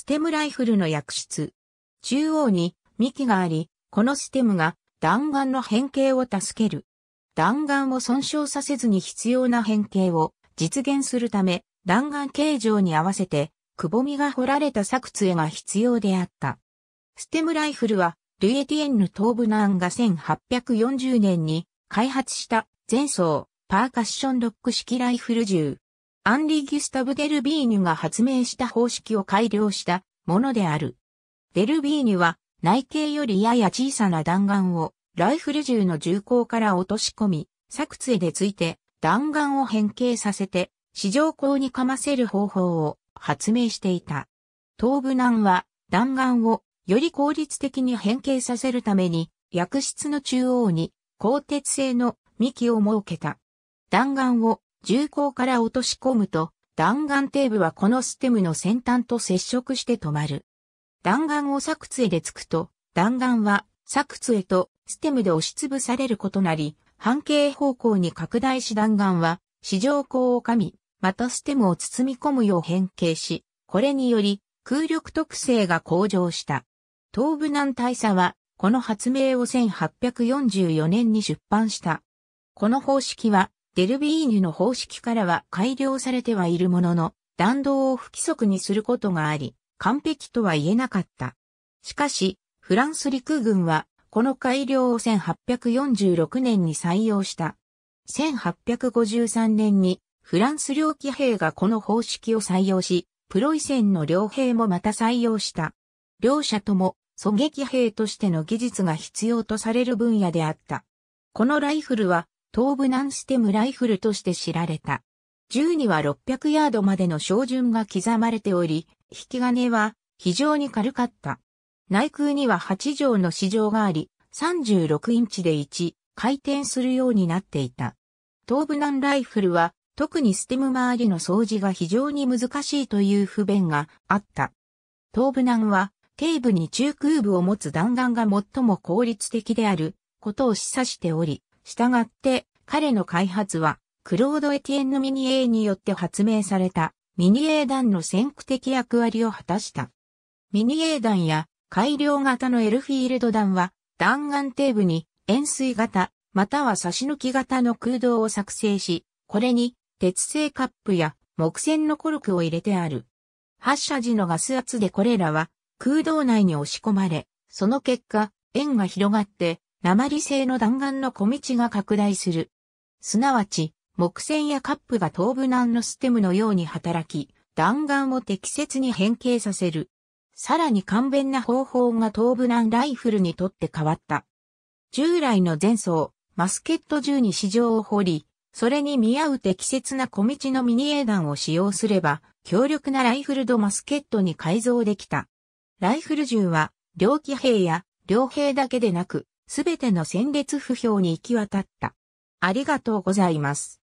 ステムライフルの薬室。中央に幹があり、このステムが弾丸の変形を助ける。弾丸を損傷させずに必要な変形を実現するため、弾丸形状に合わせて、くぼみが掘られた作杖が必要であった。ステムライフルは、ルエティエンヌ東部ナーンが1840年に開発した前走パーカッションロック式ライフル銃。アンリ・ギュスタブ・デルビーニュが発明した方式を改良したものである。デルビーニュは内径よりやや小さな弾丸をライフル銃の銃口から落とし込み、作杖でついて弾丸を変形させて市場口にかませる方法を発明していた。東部南は弾丸をより効率的に変形させるために薬室の中央に鋼鉄製の幹を設けた。弾丸を銃口から落とし込むと、弾丸テーブはこのステムの先端と接触して止まる。弾丸を作杖で突くと、弾丸は作杖とステムで押しつぶされることなり、半径方向に拡大し弾丸は、四条口を噛み、またステムを包み込むよう変形し、これにより空力特性が向上した。東部南大佐は、この発明を1844年に出版した。この方式は、デルビーニュの方式からは改良されてはいるものの、弾道を不規則にすることがあり、完璧とは言えなかった。しかし、フランス陸軍は、この改良を1846年に採用した。1853年に、フランス両騎兵がこの方式を採用し、プロイセンの両兵もまた採用した。両者とも、狙撃兵としての技術が必要とされる分野であった。このライフルは、東部南ステムライフルとして知られた。銃には600ヤードまでの照準が刻まれており、引き金は非常に軽かった。内空には8畳の市場があり、36インチで1、回転するようになっていた。東部南ライフルは特にステム周りの掃除が非常に難しいという不便があった。東部南は底部に中空部を持つ弾丸が最も効率的であることを示唆しており、従って彼の開発は、クロード・エティエンヌ・ミニエーによって発明された、ミニエー弾の先駆的役割を果たした。ミニエー弾や改良型のエルフィールド弾は、弾丸底部に円錐型、または差し抜き型の空洞を作成し、これに鉄製カップや木線のコルクを入れてある。発射時のガス圧でこれらは空洞内に押し込まれ、その結果、円が広がって鉛製の弾丸の小道が拡大する。すなわち、木線やカップが東部南のステムのように働き、弾丸を適切に変形させる。さらに簡便な方法が東部南ライフルにとって変わった。従来の前奏、マスケット銃に市場を掘り、それに見合う適切な小道のミニエ弾を使用すれば、強力なライフルドマスケットに改造できた。ライフル銃は、両騎兵や両兵だけでなく、すべての戦列不評に行き渡った。ありがとうございます。